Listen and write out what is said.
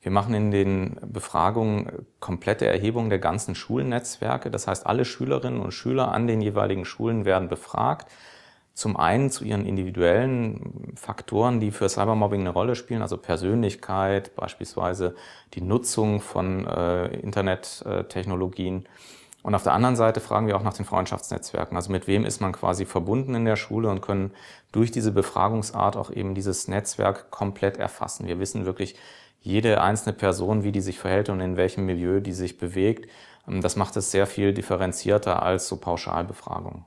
Wir machen in den Befragungen komplette Erhebungen der ganzen Schulnetzwerke. Das heißt, alle Schülerinnen und Schüler an den jeweiligen Schulen werden befragt. Zum einen zu ihren individuellen Faktoren, die für Cybermobbing eine Rolle spielen, also Persönlichkeit, beispielsweise die Nutzung von äh, Internettechnologien. Äh, und auf der anderen Seite fragen wir auch nach den Freundschaftsnetzwerken. Also mit wem ist man quasi verbunden in der Schule und können durch diese Befragungsart auch eben dieses Netzwerk komplett erfassen. Wir wissen wirklich jede einzelne Person, wie die sich verhält und in welchem Milieu die sich bewegt. Ähm, das macht es sehr viel differenzierter als so Pauschalbefragungen.